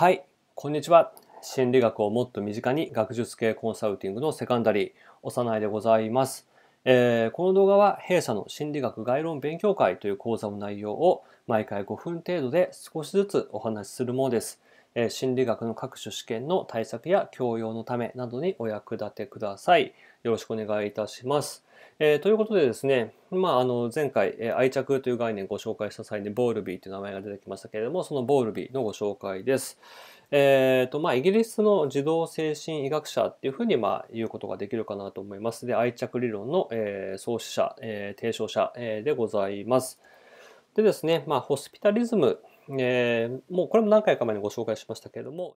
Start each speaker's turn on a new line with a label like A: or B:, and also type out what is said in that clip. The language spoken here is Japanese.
A: はい、こんにちは。心理学をもっと身近に学術系コンサルティングのセカンダリー、幼いでございます。えー、この動画は弊社の心理学概論勉強会という講座の内容を毎回5分程度で少しずつお話しするものです。心理学の各種試験の対策や教養のためなどにお役立てください。よろしくお願いいたします。えー、ということでですね、まあ、あの前回、えー、愛着という概念をご紹介した際にボールビーという名前が出てきましたけれどもそのボールビーのご紹介です。えーとまあ、イギリスの児童精神医学者っていうふうにまあ言うことができるかなと思います。で愛着理論の、えー、創始者、えー、提唱者、えー、でございます。でですね、まあ、ホスピタリズムえー、もうこれも何回か前にご紹介しましたけれども